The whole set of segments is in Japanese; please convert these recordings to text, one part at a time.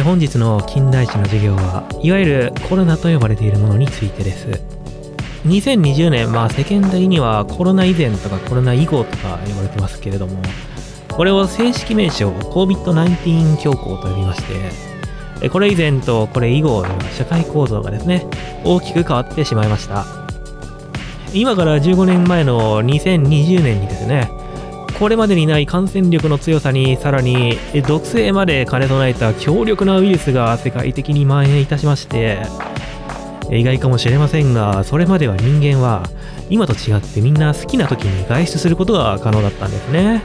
えー、本日の近代史の授業はいわゆるコロナと呼ばれているものについてです2020年、まあ、世間的にはコロナ以前とかコロナ以後とか呼ばれてますけれどもこれを正式名称 COVID-19 恐慌と呼びましてこれ以前とこれ以後の社会構造がですね大きく変わってしまいました今から15年前の2020年にですねこれまでにない感染力の強さにさらに毒性まで兼ね備えた強力なウイルスが世界的に蔓延いたしまして意外かもしれませんがそれまでは人間は今と違ってみんな好きな時に外出することが可能だったんですね、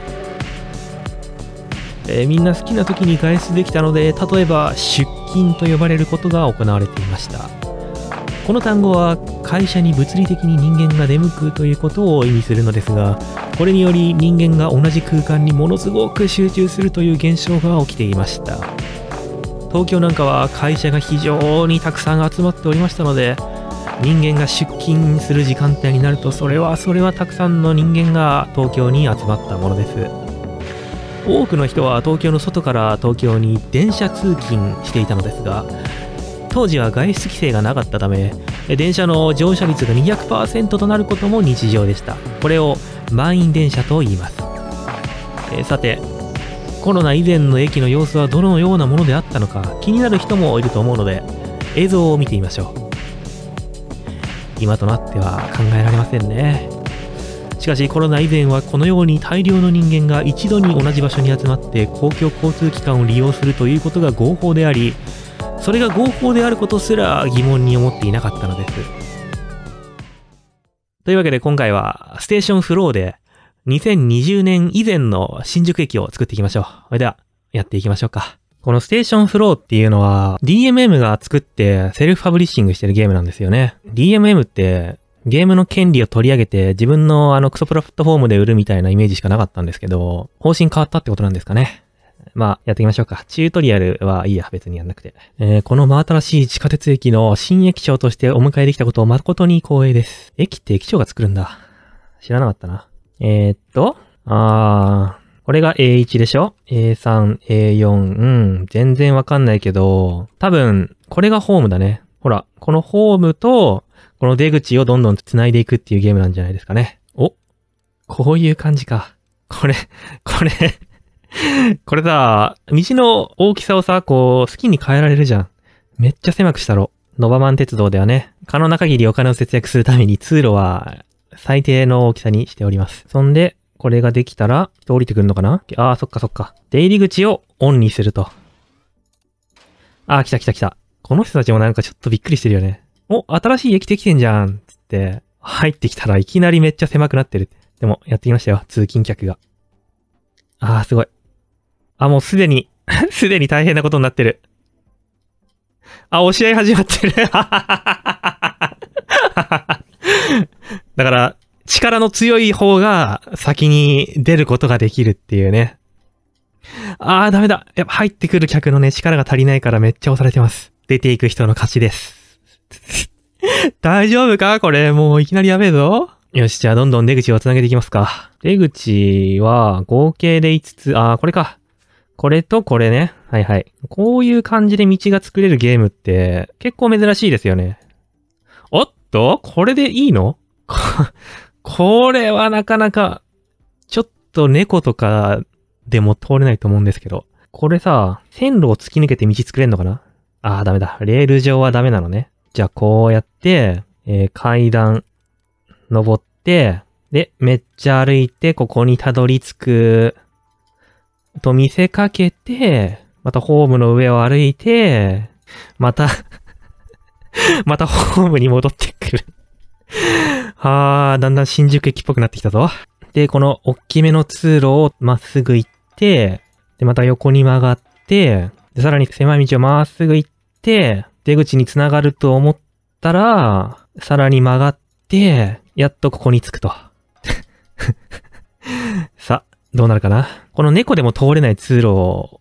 えー、みんな好きな時に外出できたので例えば出勤と呼ばれることが行われていましたこの単語は会社に物理的に人間が出向くということを意味するのですがこれにより人間が同じ空間にものすごく集中するという現象が起きていました東京なんかは会社が非常にたくさん集まっておりましたので人間が出勤する時間帯になるとそれはそれはたくさんの人間が東京に集まったものです多くの人は東京の外から東京に電車通勤していたのですが当時は外出規制がなかったため電車の乗車率が200%となることも日常でしたこれを満員電車と言います、えー、さてコロナ以前の駅の様子はどのようなものであったのか気になる人もいると思うので映像を見てみましょう今となっては考えられませんねしかしコロナ以前はこのように大量の人間が一度に同じ場所に集まって公共交通機関を利用するということが合法でありそれが合法であることすら疑問に思っていなかったのですというわけで今回はステーションフローで2020年以前の新宿駅を作っていきましょう。それではやっていきましょうか。このステーションフローっていうのは DMM が作ってセルフパブリッシングしてるゲームなんですよね。DMM ってゲームの権利を取り上げて自分のあのクソプラットフォームで売るみたいなイメージしかなかったんですけど、方針変わったってことなんですかね。まあ、やっていきましょうか。チュートリアルはいいや、別にやんなくて。えー、この真新しい地下鉄駅の新駅長としてお迎えできたことを誠に光栄です。駅って駅長が作るんだ。知らなかったな。えー、っと、あー、これが A1 でしょ ?A3、A4、うん、全然わかんないけど、多分、これがホームだね。ほら、このホームと、この出口をどんどん繋いでいくっていうゲームなんじゃないですかね。お、こういう感じか。これ、これ これさ、道の大きさをさ、こう、好きに変えられるじゃん。めっちゃ狭くしたろ。ノバマン鉄道ではね、可能な限りお金を節約するために通路は最低の大きさにしております。そんで、これができたら、人降りてくるのかなああ、そっかそっか。出入り口をオンにすると。ああ、来た来た来た。この人たちもなんかちょっとびっくりしてるよね。お、新しい駅できてんじゃんつって、入ってきたらいきなりめっちゃ狭くなってる。でも、やってきましたよ。通勤客が。ああ、すごい。あ、もうすでに すでに大変なことになってる。あ、押し合い始まってる だから、力の強い方が先に出ることができるっていうね。ああ、ダメだ。やっぱ入ってくる客のね、力が足りないからめっちゃ押されてます。出ていく人の勝ちです。大丈夫かこれ、もういきなりやべえぞ。よし、じゃあどんどん出口を繋げていきますか。出口は合計で5つ、ああ、これか。これとこれね。はいはい。こういう感じで道が作れるゲームって結構珍しいですよね。おっとこれでいいの これはなかなか、ちょっと猫とかでも通れないと思うんですけど。これさ、線路を突き抜けて道作れんのかなあーダメだ。レール上はダメなのね。じゃあこうやって、えー、階段、登って、で、めっちゃ歩いて、ここにたどり着く。と見せかけて、またホームの上を歩いて、また またホームに戻ってくるはあ、だんだん新宿駅っぽくなってきたぞ。で、この大きめの通路をまっすぐ行って、で、また横に曲がって、で、さらに狭い道をまっすぐ行って、出口に繋がると思ったら、さらに曲がって、やっとここに着くと。さあ、どうなるかなこの猫でも通れない通路を、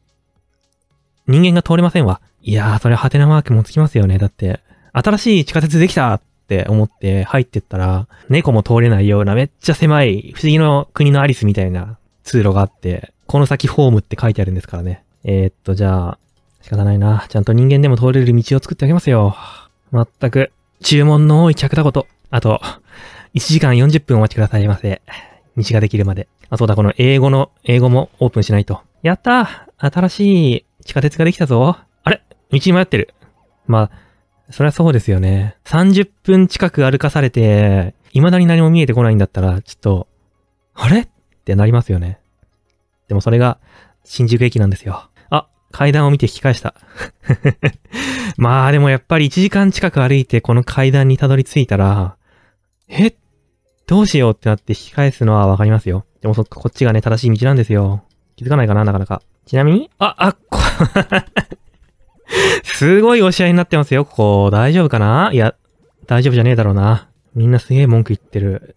人間が通れませんわ。いやー、それハテナマークもつきますよね。だって、新しい地下鉄できたって思って入ってったら、猫も通れないようなめっちゃ狭い、不思議の国のアリスみたいな通路があって、この先ホームって書いてあるんですからね。えー、っと、じゃあ、仕方ないな。ちゃんと人間でも通れる道を作ってあげますよ。まったく、注文の多い客だこと。あと、1時間40分お待ちくださいませ。道ができるまで。あ、そうだ、この英語の、英語もオープンしないと。やったー新しい地下鉄ができたぞあれ道に迷ってる。まあ、そりゃそうですよね。30分近く歩かされて、未だに何も見えてこないんだったら、ちょっと、あれってなりますよね。でもそれが、新宿駅なんですよ。あ、階段を見て引き返した。まあでもやっぱり1時間近く歩いてこの階段にたどり着いたら、えどうしようってなって引き返すのはわかりますよ。でもそっか、こっちがね、正しい道なんですよ。気づかないかな、なかなか。ちなみに、あ、あ、こ すごい押し合いになってますよ、ここ。大丈夫かないや、大丈夫じゃねえだろうな。みんなすげえ文句言ってる。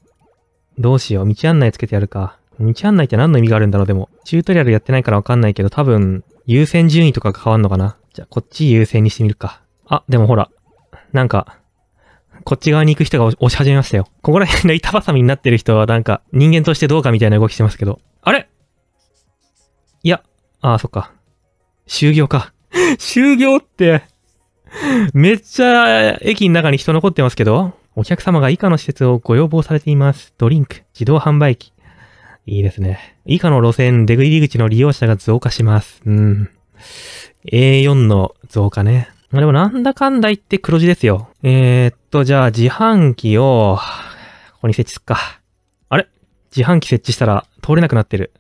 どうしよう、道案内つけてやるか。道案内って何の意味があるんだろう、でも。チュートリアルやってないからわかんないけど、多分、優先順位とかが変わんのかな。じゃあ、こっち優先にしてみるか。あ、でもほら、なんか、こっち側に行く人が押し始めましたよ。ここら辺の板挟みになってる人はなんか人間としてどうかみたいな動きしてますけど。あれいや、ああ、そっか。就業か。就業って、めっちゃ駅の中に人残ってますけど、お客様が以下の施設をご要望されています。ドリンク、自動販売機。いいですね。以下の路線、出入り口の利用者が増加します。うん。A4 の増加ね。までもなんだかんだ言って黒字ですよ。えー、っと、じゃあ自販機を、ここに設置すっか。あれ自販機設置したら通れなくなってる。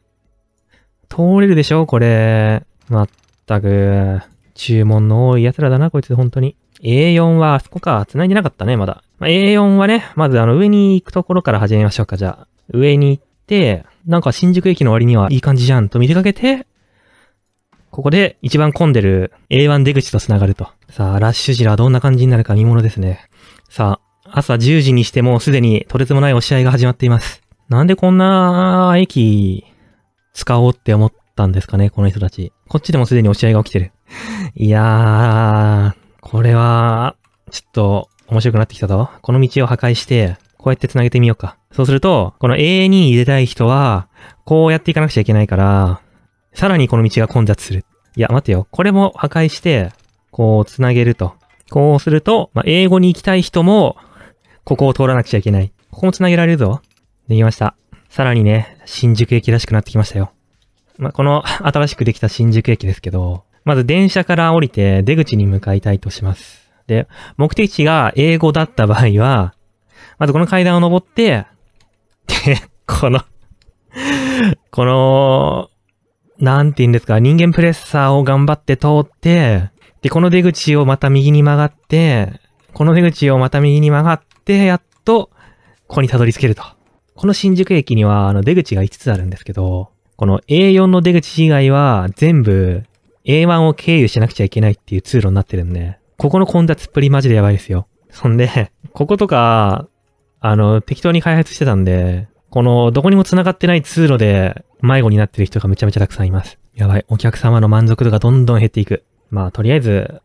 通れるでしょこれ。まったく、注文の多い奴らだな、こいつ本当に。A4 はあそこか、繋いでなかったね、まだ。まあ、A4 はね、まずあの上に行くところから始めましょうか、じゃあ。上に行って、なんか新宿駅の割にはいい感じじゃんと見せかけて、ここで一番混んでる A1 出口と繋がると。さあ、ラッシュ時はどんな感じになるか見ものですね。さあ、朝10時にしてもうすでにとてつもない押試合が始まっています。なんでこんな駅使おうって思ったんですかね、この人たち。こっちでもすでに押し合いが起きてる。いやー、これは、ちょっと面白くなってきたぞ。この道を破壊して、こうやって繋げてみようか。そうすると、この A に入れたい人は、こうやっていかなくちゃいけないから、さらにこの道が混雑する。いや、待てよ。これも破壊して、こう、つなげると。こうすると、まあ、英語に行きたい人も、ここを通らなくちゃいけない。ここもつなげられるぞ。できました。さらにね、新宿駅らしくなってきましたよ。まあ、この新しくできた新宿駅ですけど、まず電車から降りて出口に向かいたいとします。で、目的地が英語だった場合は、まずこの階段を登って、で、このこのなんて言うんですか、人間プレッサーを頑張って通って、で、この出口をまた右に曲がって、この出口をまた右に曲がって、やっと、ここにたどり着けると。この新宿駅には、あの、出口が5つあるんですけど、この A4 の出口以外は、全部、A1 を経由しなくちゃいけないっていう通路になってるんで、ここの混雑っぷりマジでやばいですよ。そんで、こことか、あの、適当に開発してたんで、この、どこにも繋がってない通路で迷子になってる人がめちゃめちゃたくさんいます。やばい。お客様の満足度がどんどん減っていく。まあ、とりあえず、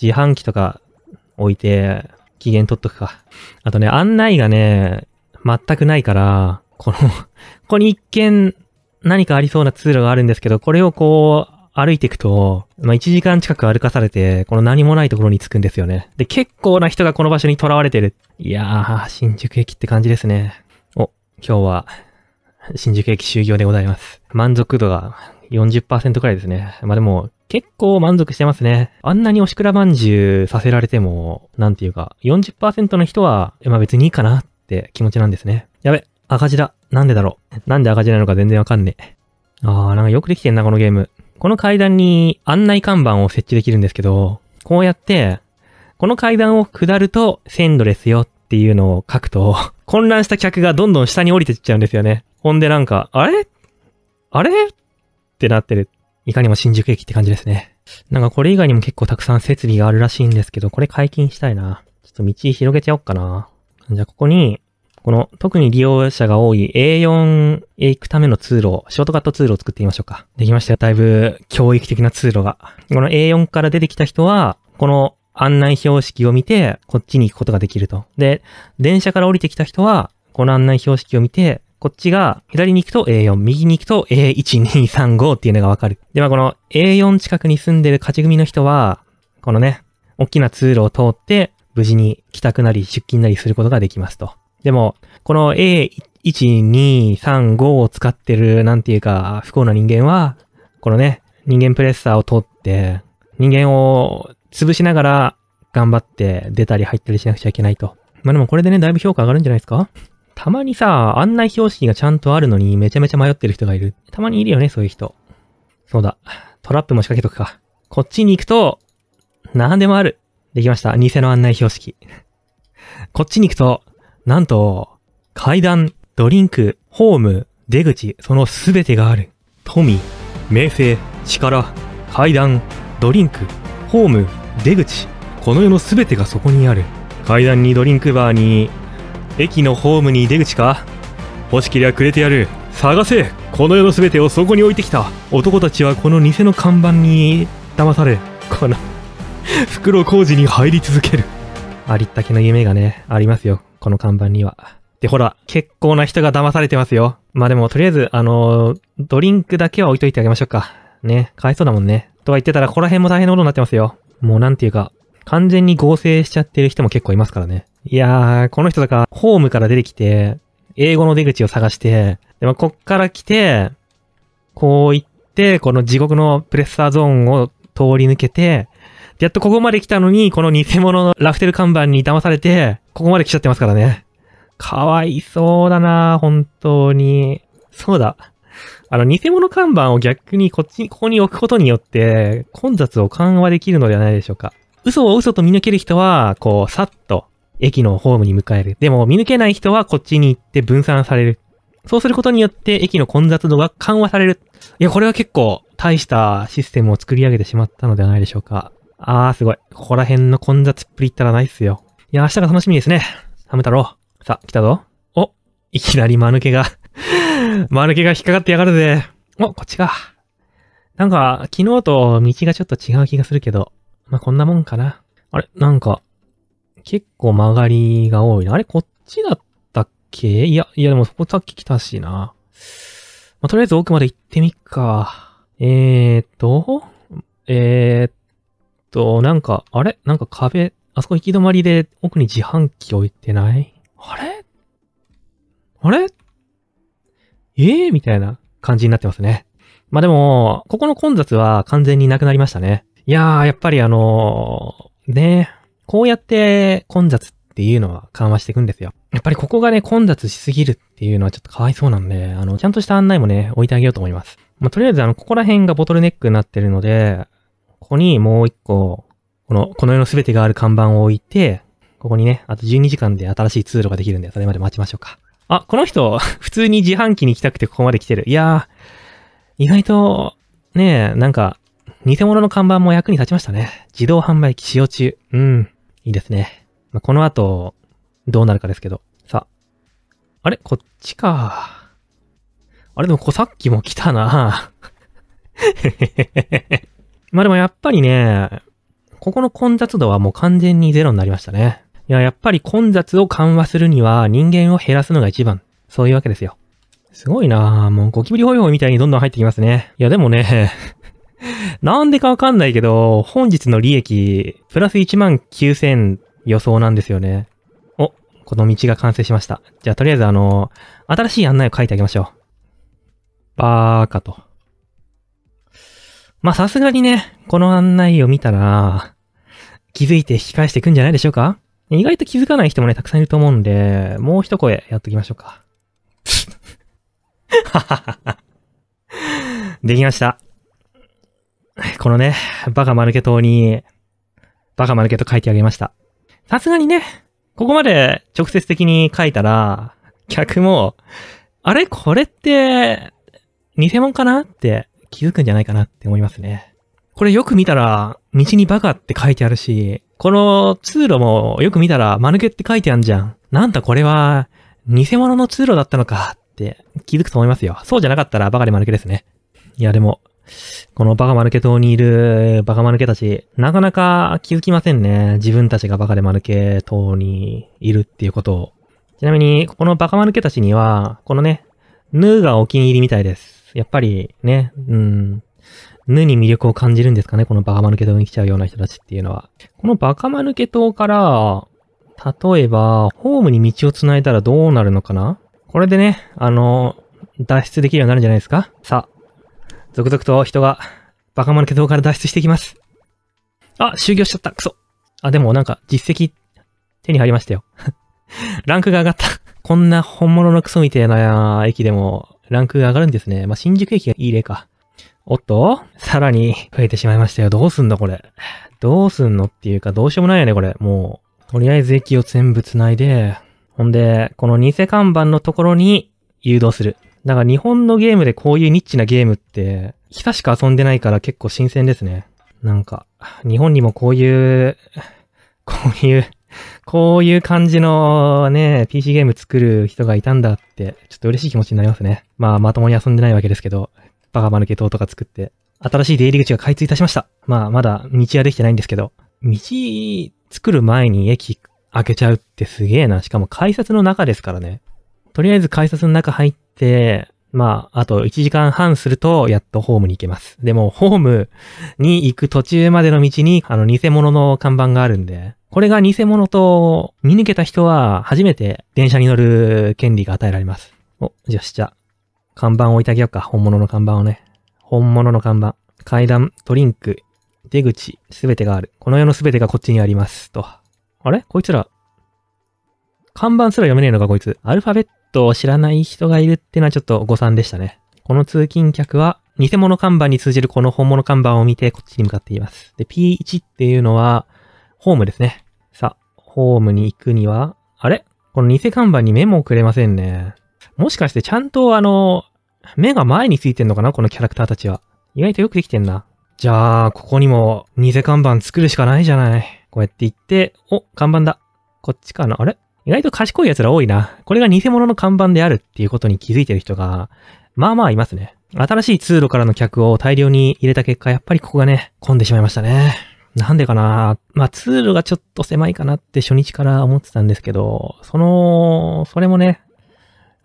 自販機とか置いて、機嫌取っとくか。あとね、案内がね、全くないから、この ここに一見何かありそうな通路があるんですけど、これをこう、歩いていくと、まあ、1時間近く歩かされて、この何もないところに着くんですよね。で、結構な人がこの場所に囚われてる。いやー、新宿駅って感じですね。今日は新宿駅終業でございます。満足度が40%くらいですね。まあでも、結構満足してますね。あんなにおしくらまんじゅうさせられても、なんていうか、40%の人は、まあ別にいいかなって気持ちなんですね。やべ、赤字だ。なんでだろう。なんで赤字なのか全然わかんねえ。あー、なんかよくできてんな、このゲーム。この階段に案内看板を設置できるんですけど、こうやって、この階段を下ると線路ですよっていうのを書くと、混乱した客がどんどん下に降りてっちゃうんですよね。ほんでなんか、あれあれってなってる。いかにも新宿駅って感じですね。なんかこれ以外にも結構たくさん設備があるらしいんですけど、これ解禁したいな。ちょっと道広げちゃおっかな。じゃあここに、この特に利用者が多い A4 へ行くための通路、ショートカット通路を作ってみましょうか。できましたよ。だいぶ教育的な通路が。この A4 から出てきた人は、この案内標識を見て、こっちに行くことができると。で、電車から降りてきた人は、この案内標識を見て、こっちが左に行くと A4、右に行くと A1235 っていうのがわかる。で、まあこの A4 近くに住んでる勝ち組の人は、このね、大きな通路を通って、無事に帰宅なり出勤なりすることができますと。でも、この A1235 を使ってるなんていうか、不幸な人間は、このね、人間プレッサーを通って、人間を潰しながら頑張って出たり入ったりしなくちゃいけないと。まあでもこれでね、だいぶ評価上がるんじゃないですかたまにさ、案内標識がちゃんとあるのにめちゃめちゃ迷ってる人がいる。たまにいるよね、そういう人。そうだ。トラップも仕掛けとくか。こっちに行くと、何でもある。できました。偽の案内標識。こっちに行くと、なんと、階段、ドリンク、ホーム、出口、その全てがある。富、名声、力、階段、ドリンクホーム出口この世の全てがそこにある階段にドリンクバーに駅のホームに出口か欲しけりゃくれてやる探せこの世の全てをそこに置いてきた男たちはこの偽の看板に騙されこの 袋小路に入り続けるありったけの夢がねありますよこの看板にはで、ほら、結構な人が騙されてますよ。まあでも、とりあえず、あのー、ドリンクだけは置いといてあげましょうか。ね、かわいそうだもんね。とは言ってたら、ここら辺も大変なことになってますよ。もうなんていうか、完全に合成しちゃってる人も結構いますからね。いやー、この人とか、ホームから出てきて、英語の出口を探して、でもこっから来て、こう行って、この地獄のプレッサーゾーンを通り抜けて、で、やっとここまで来たのに、この偽物のラフテル看板に騙されて、ここまで来ちゃってますからね。かわいそうだな本当に。そうだ。あの、偽物看板を逆にこっち、ここに置くことによって、混雑を緩和できるのではないでしょうか。嘘を嘘と見抜ける人は、こう、さっと、駅のホームに向かえる。でも、見抜けない人はこっちに行って分散される。そうすることによって、駅の混雑度が緩和される。いや、これは結構、大したシステムを作り上げてしまったのではないでしょうか。あー、すごい。ここら辺の混雑っぷりったらないっすよ。いや、明日が楽しみですね。ハム太郎。さあ、来たぞ。お、いきなり間抜けが間抜けが引っかかってやがるぜ。お、こっちか。なんか、昨日と道がちょっと違う気がするけど、まあ、こんなもんかな。あれなんか、結構曲がりが多いな。あれこっちだったっけいや、いやでもそこさっき来たしな。まあ、とりあえず奥まで行ってみっか。えーっと、えーっと、なんか、あれなんか壁、あそこ行き止まりで奥に自販機置いてないあれあれええー、みたいな感じになってますね。まあでも、ここの混雑は完全になくなりましたね。いやー、やっぱりあのー、ね、こうやって混雑っていうのは緩和していくんですよ。やっぱりここがね、混雑しすぎるっていうのはちょっとかわいそうなんで、あの、ちゃんとした案内もね、置いてあげようと思います。まあ、とりあえず、あの、ここら辺がボトルネックになってるので、ここにもう一個、この、この世の全てがある看板を置いて、ここにね、あと12時間で新しい通路ができるんで、それまで待ちましょうか。あ、この人、普通に自販機に行きたくてここまで来てる。いやー、意外と、ねえ、なんか、偽物の看板も役に立ちましたね。自動販売機使用中。うん、いいですね。まあ、この後、どうなるかですけど。さあ。あれこっちか。あれでもこさっきも来たな まあでもやっぱりね、ここの混雑度はもう完全にゼロになりましたね。いや、やっぱり混雑を緩和するには人間を減らすのが一番。そういうわけですよ。すごいなぁ。もうゴキブリホイホイみたいにどんどん入ってきますね。いや、でもね、なんでかわかんないけど、本日の利益、プラス1万9000予想なんですよね。お、この道が完成しました。じゃあ、とりあえずあの、新しい案内を書いてあげましょう。バーカと。まさすがにね、この案内を見たら、気づいて引き返していくんじゃないでしょうか意外と気づかない人もね、たくさんいると思うんで、もう一声やっときましょうか。できました。このね、バカマルケ島に、バカマルケと書いてあげました。さすがにね、ここまで直接的に書いたら、客も、あれこれって、偽物かなって気づくんじゃないかなって思いますね。これよく見たら、道にバカって書いてあるし、この通路もよく見たら、間抜けって書いてあんじゃん。なんだこれは、偽物の通路だったのかって気づくと思いますよ。そうじゃなかったらバカで間抜けですね。いやでも、このバカマヌケ島にいるバカマヌケたち、なかなか気づきませんね。自分たちがバカでマヌケ島にいるっていうことを。ちなみに、このバカマヌケたちには、このね、ヌーがお気に入りみたいです。やっぱりね、うん、無に魅力を感じるんですかねこのバカマヌケ党に来ちゃうような人たちっていうのは。このバカマヌケ党から、例えば、ホームに道を繋いだらどうなるのかなこれでね、あの、脱出できるようになるんじゃないですかさあ、続々と人が、バカマヌケ党から脱出していきます。あ、終業しちゃった。クソ。あ、でもなんか、実績、手に入りましたよ。ランクが上がった。こんな本物のクソみたいな駅でも、ランクが上がるんですね。まあ、新宿駅がいい例か。おっとさらに増えてしまいましたよ。どうすんだこれ。どうすんのっていうか、どうしようもないよね、これ。もう、とりあえず駅を全部繋いで、ほんで、この偽看板のところに誘導する。だから日本のゲームでこういうニッチなゲームって、久しく遊んでないから結構新鮮ですね。なんか、日本にもこういう、こういう、こういう感じのね、PC ゲーム作る人がいたんだって、ちょっと嬉しい気持ちになりますね。まあ、まともに遊んでないわけですけど。バカマヌケ島とか作って、新しい出入り口が開通いたしました。まあ、まだ道はできてないんですけど、道作る前に駅開けちゃうってすげえな。しかも改札の中ですからね。とりあえず改札の中入って、まあ、あと1時間半すると、やっとホームに行けます。でも、ホームに行く途中までの道に、あの、偽物の看板があるんで、これが偽物と見抜けた人は、初めて電車に乗る権利が与えられます。お、よし、じゃあ、看板置いてあげようか。本物の看板をね。本物の看板。階段、ドリンク、出口、すべてがある。この世のすべてがこっちにあります。と。あれこいつら、看板すら読めねえのか、こいつ。アルファベットを知らない人がいるってのはちょっと誤算でしたね。この通勤客は、偽物看板に通じるこの本物看板を見て、こっちに向かっています。で、P1 っていうのは、ホームですね。さあ、ホームに行くには、あれこの偽看板にメモをくれませんね。もしかしてちゃんとあの、目が前についてんのかなこのキャラクターたちは。意外とよくできてんな。じゃあ、ここにも偽看板作るしかないじゃない。こうやって行って、お、看板だ。こっちかなあれ意外と賢い奴ら多いな。これが偽物の看板であるっていうことに気づいてる人が、まあまあいますね。新しい通路からの客を大量に入れた結果、やっぱりここがね、混んでしまいましたね。なんでかなまあ、通路がちょっと狭いかなって初日から思ってたんですけど、その、それもね、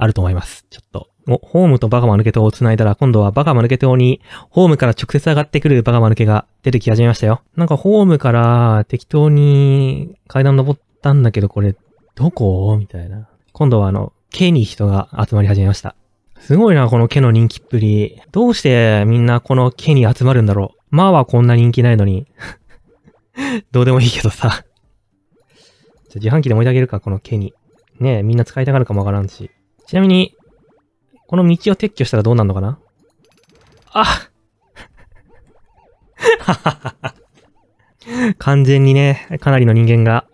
あると思います。ちょっと。お、ホームとバカマ抜けとを繋いだら、今度はバカマ抜けとに、ホームから直接上がってくるバカマ抜けが出てき始めましたよ。なんかホームから適当に階段登ったんだけど、これ、どこみたいな。今度はあの、毛に人が集まり始めました。すごいな、この毛の人気っぷり。どうしてみんなこの毛に集まるんだろう。まあはこんな人気ないのに。どうでもいいけどさ。じゃ自販機で置いてあげるか、この毛に。ねえ、みんな使いたがるかもわからんし。ちなみに、この道を撤去したらどうなるのかなあ 完全にね、かなりの人間が、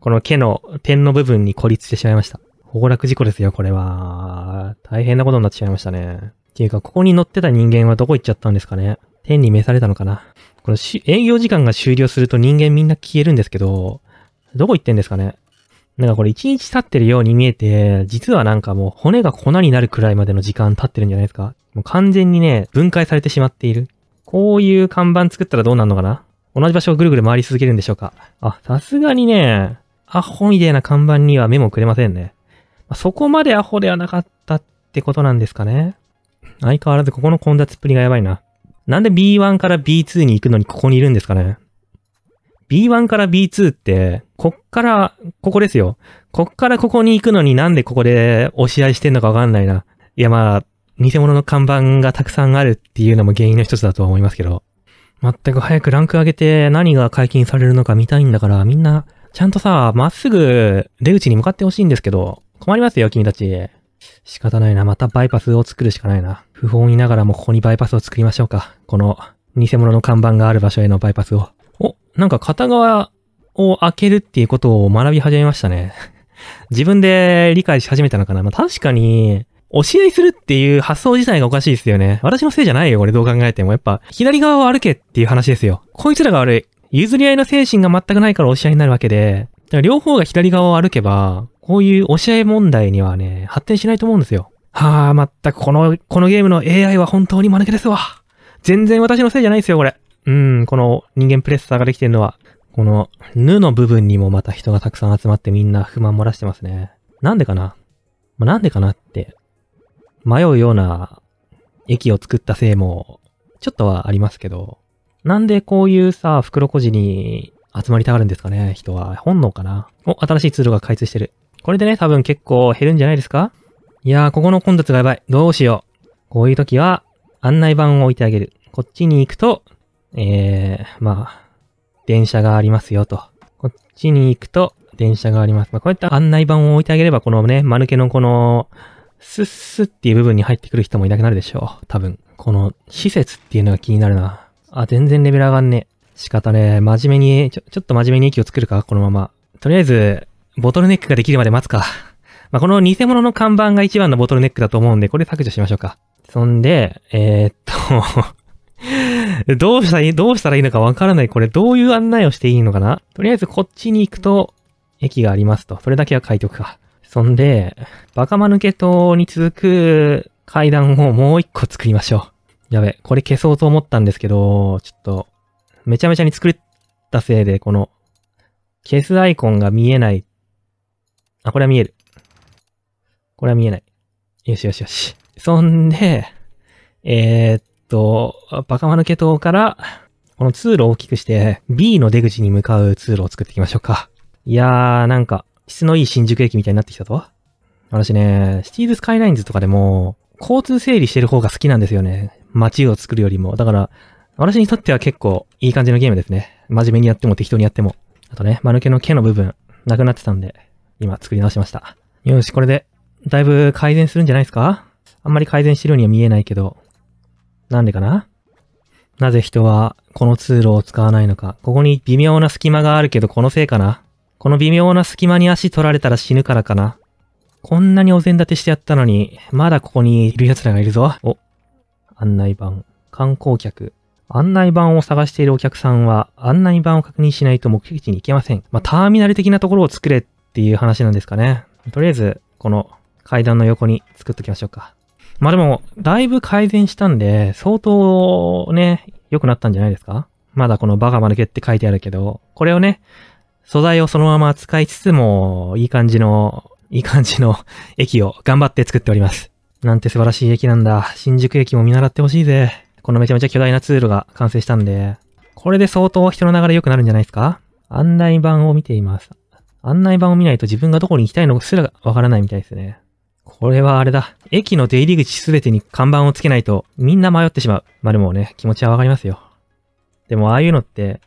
この毛の点の部分に孤立してしまいました。崩落事故ですよ、これは。大変なことになってしまいましたね。っていうか、ここに乗ってた人間はどこ行っちゃったんですかね天に召されたのかなこの営業時間が終了すると人間みんな消えるんですけど、どこ行ってんですかねなんかこれ1日経ってるように見えて、実はなんかもう骨が粉になるくらいまでの時間経ってるんじゃないですか。もう完全にね、分解されてしまっている。こういう看板作ったらどうなるのかな同じ場所をぐるぐる回り続けるんでしょうか。あ、さすがにね、アホみたいな看板には目もくれませんね。そこまでアホではなかったってことなんですかね。相変わらずここの混雑っぷりがやばいな。なんで B1 から B2 に行くのにここにいるんですかね。B1 から B2 って、こっから、ここですよ。こっからここに行くのになんでここで押し合いしてんのかわかんないな。いやまあ、偽物の看板がたくさんあるっていうのも原因の一つだとは思いますけど。全く早くランク上げて何が解禁されるのか見たいんだから、みんな、ちゃんとさ、まっすぐ出口に向かってほしいんですけど、困りますよ、君たち。仕方ないな。またバイパスを作るしかないな。不本意ながらもここにバイパスを作りましょうか。この偽物の看板がある場所へのバイパスを。なんか片側を開けるっていうことを学び始めましたね。自分で理解し始めたのかな。まあ、確かに、押し合いするっていう発想自体がおかしいですよね。私のせいじゃないよ、俺どう考えても。やっぱ、左側を歩けっていう話ですよ。こいつらが悪い。譲り合いの精神が全くないから押し合いになるわけで、両方が左側を歩けば、こういう押し合い問題にはね、発展しないと思うんですよ。はあ、まったくこの、このゲームの AI は本当に間抜けですわ。全然私のせいじゃないですよ、これ。うん、この人間プレッサーができてるのは、この、ぬの部分にもまた人がたくさん集まってみんな不満漏らしてますね。なんでかな、まあ、なんでかなって、迷うような駅を作ったせいも、ちょっとはありますけど、なんでこういうさ、袋小路に集まりたがるんですかね、人は。本能かなお、新しいツールが開通してる。これでね、多分結構減るんじゃないですかいやー、ここの混雑がやばい。どうしよう。こういう時は、案内板を置いてあげる。こっちに行くと、えー、まあ、電車がありますよと。こっちに行くと、電車があります。まあ、こういった案内板を置いてあげれば、このね、間抜けのこの、スッスっていう部分に入ってくる人もいなくなるでしょう。多分。この、施設っていうのが気になるな。あ、全然レベル上がんね仕方ね真面目に、ちょ、ちょっと真面目に駅を作るかこのまま。とりあえず、ボトルネックができるまで待つか。まあ、この偽物の看板が一番のボトルネックだと思うんで、これ削除しましょうか。そんで、えー、っと どうしたらいい、どうしたらいいのかわからない。これどういう案内をしていいのかなとりあえずこっちに行くと、駅がありますと。それだけは書いとくか。そんで、バカマヌケ島に続く階段をもう一個作りましょう。やべ、これ消そうと思ったんですけど、ちょっと、めちゃめちゃに作ったせいで、この、消すアイコンが見えない。あ、これは見える。これは見えない。よしよしよし。そんで、えー、っと、バカマヌケ島から、この通路を大きくして、B の出口に向かう通路を作っていきましょうか。いやー、なんか、質のいい新宿駅みたいになってきたぞ。私ね、シティーズスカイラインズとかでも、交通整理してる方が好きなんですよね。街を作るよりも。だから、私にとっては結構いい感じのゲームですね。真面目にやっても適当にやっても。あとね、間抜けの毛の部分、なくなってたんで、今作り直しました。よし、これで、だいぶ改善するんじゃないですかあんまり改善してるようには見えないけど、なんでかななぜ人はこの通路を使わないのか。ここに微妙な隙間があるけどこのせいかなこの微妙な隙間に足取られたら死ぬからかなこんなにお膳立てしてやったのに、まだここにいる奴らがいるぞ。お、案内板、観光客。案内板を探しているお客さんは、案内板を確認しないと目的地に行けません。まあ、ターミナル的なところを作れっていう話なんですかね。とりあえず、この階段の横に作っときましょうか。まあでも、だいぶ改善したんで、相当ね、良くなったんじゃないですかまだこのバカマけって書いてあるけど、これをね、素材をそのまま使いつつも、いい感じの、いい感じの 駅を頑張って作っております。なんて素晴らしい駅なんだ。新宿駅も見習ってほしいぜ。このめちゃめちゃ巨大な通路が完成したんで、これで相当人の流れ良くなるんじゃないですか案内板を見ています。案内板を見ないと自分がどこに行きたいのすらわからないみたいですね。これはあれだ。駅の出入り口すべてに看板をつけないとみんな迷ってしまう。まあでもね、気持ちはわかりますよ。でもああいうのって、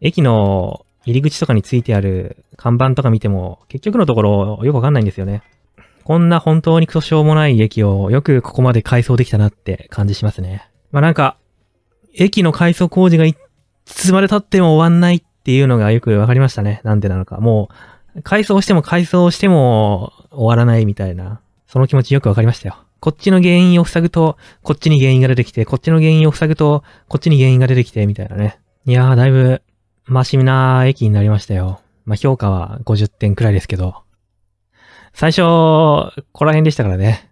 駅の入り口とかについてある看板とか見ても、結局のところよくわかんないんですよね。こんな本当にクソしょうもない駅をよくここまで改装できたなって感じしますね。まあなんか、駅の改装工事がいつまで経っても終わんないっていうのがよくわかりましたね。なんでなのか。もう、改装しても改装しても終わらないみたいな。その気持ちよくわかりましたよ。こっちの原因を塞ぐと、こっちに原因が出てきて、こっちの原因を塞ぐと、こっちに原因が出てきて、みたいなね。いやー、だいぶ、マシな駅になりましたよ。まあ、評価は50点くらいですけど。最初、ここら辺でしたからね。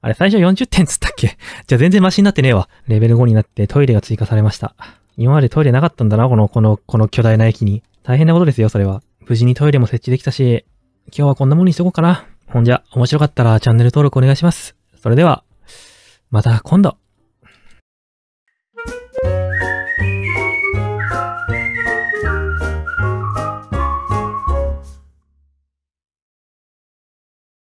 あれ、最初40点つったっけじゃあ全然マシになってねえわ。レベル5になってトイレが追加されました。今までトイレなかったんだな、この、この、この巨大な駅に。大変なことですよ、それは。無事にトイレも設置できたし、今日はこんなもんにしとこうかな。ほんじゃ、面白かったらチャンネル登録お願いします。それでは、また今度。